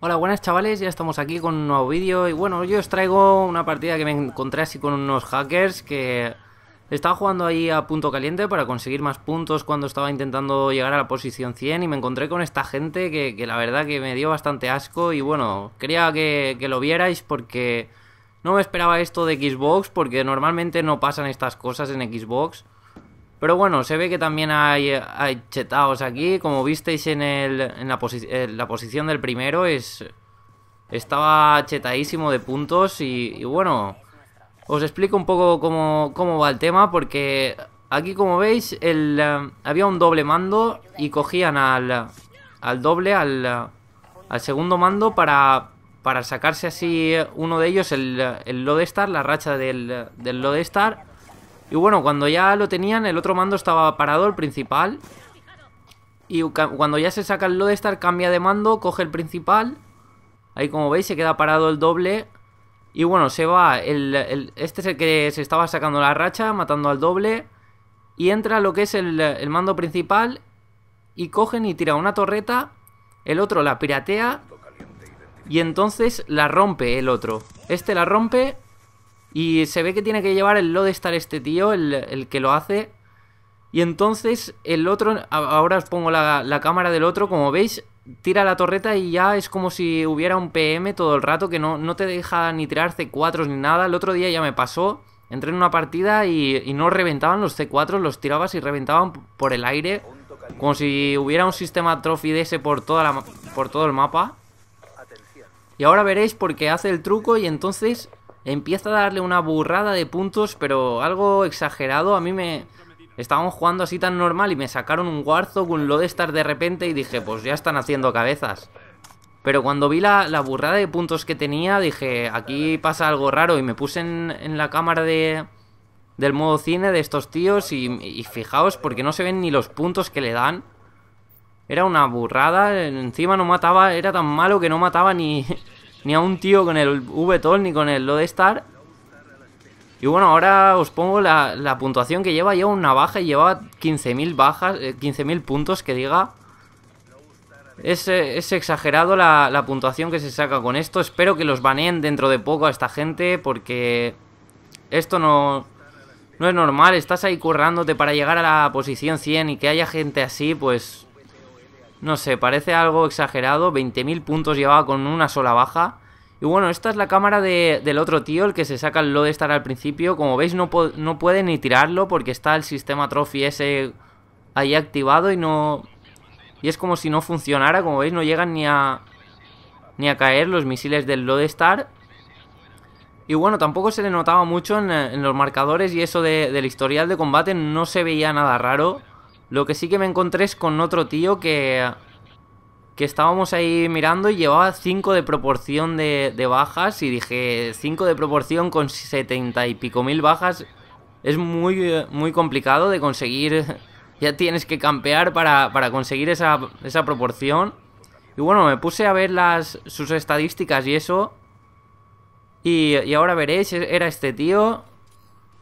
Hola, buenas chavales, ya estamos aquí con un nuevo vídeo y bueno, yo os traigo una partida que me encontré así con unos hackers que estaba jugando ahí a punto caliente para conseguir más puntos cuando estaba intentando llegar a la posición 100 y me encontré con esta gente que, la verdad que me dio bastante asco y bueno, quería que, que lo vierais porque no me esperaba esto de Xbox porque normalmente no pasan estas cosas en Xbox. Pero bueno, se ve que también hay, hay chetaos aquí. Como visteis en, en, eh, la posición del primero, es estaba chetadísimo de puntos. Y, bueno, os explico un poco cómo, va el tema, porque aquí como veis el, eh, había un doble mando y cogían al, al doble, al, segundo mando para, para sacarse así uno de ellos el, el Lodestar, la racha del, del Lodestar. Y bueno, cuando ya lo tenían, el otro mando estaba parado, el principal. Y cuando ya se saca el Lodestar, cambia de mando, coge el principal. Ahí como veis se queda parado el doble. Y bueno, se va. El, este es el que se estaba sacando la racha, matando al doble. Y entra lo que es el, el mando principal. Y cogen y tiran una torreta. El otro la piratea. Y entonces la rompe el otro. Este la rompe y se ve que tiene que llevar el Lodestar este tío, el, que lo hace. Y entonces el otro, ahora os pongo la, cámara del otro, como veis, tira la torreta y ya es como si hubiera un PM todo el rato que no, te deja ni tirar C4 ni nada. El otro día ya me pasó, entré en una partida y, no reventaban los C4, los tirabas y reventaban por el aire. Como si hubiera un sistema trophy de ese por, toda la, por todo el mapa. Y ahora veréis por qué hace el truco y entonces empieza a darle una burrada de puntos, pero algo exagerado. A mí me... Estaban jugando así tan normal y me sacaron un guarzo un Lodestar de repente y dije, pues ya están haciendo cabezas. Pero cuando vi la, burrada de puntos que tenía, dije, aquí pasa algo raro. Y me puse en, la cámara de, del modo cine de estos tíos y fijaos porque no se ven ni los puntos que le dan. Era una burrada, encima no mataba, era tan malo que no mataba ni, ni a un tío con el VTOL ni con el Lodestar. Y bueno, ahora os pongo la, puntuación que lleva. Lleva una baja y lleva 15.000 bajas, 15.000 eh, puntos que diga. Eh, es, exagerado la, la, puntuación que se saca con esto. Espero que los baneen dentro de poco a esta gente porque esto no, no es normal. Estás ahí currándote para llegar a la posición 100 y que haya gente así, pues no sé, parece algo exagerado. 20.000 puntos llevaba con una sola baja. Y bueno, esta es la cámara del otro tío, el que se saca el Lodestar al principio. Como veis, no, puede ni tirarlo porque está el sistema Trophy ese ahí activado y no... Y es como si no funcionara, como veis, no llegan ni a, ni a caer los misiles del Lodestar. Y bueno, tampoco se le notaba mucho en, los marcadores y eso de, del historial de combate no se veía nada raro. Lo que sí que me encontré es con otro tío que... Que estábamos ahí mirando y llevaba 5 de proporción de, bajas y dije 5 de proporción con 70 y pico mil bajas es muy, muy complicado de conseguir. Ya tienes que campear para, conseguir esa, proporción. Y bueno, me puse a ver las, sus estadísticas y eso. Y, y ahora veréis, e-, era este tío.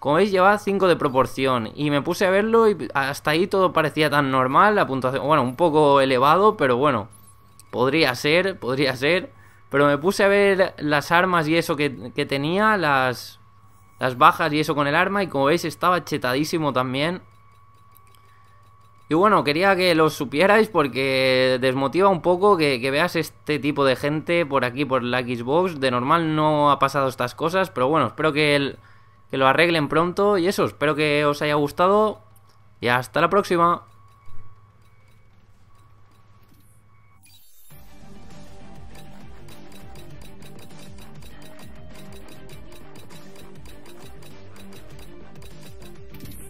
Como veis llevaba 5 de proporción y me puse a verlo y hasta ahí todo parecía tan normal, la puntuación, bueno, un poco elevado, pero bueno, podría ser, podría ser. Pero me puse a ver las armas y eso que, tenía, las, las bajas y eso con el arma y como veis estaba chetadísimo también. Y bueno, quería que lo supierais porque desmotiva un poco que, que, veas este tipo de gente por aquí, por la Xbox. De normal no ha pasado estas cosas, pero bueno, espero que el, que lo arreglen pronto y eso, espero que os haya gustado y hasta la próxima.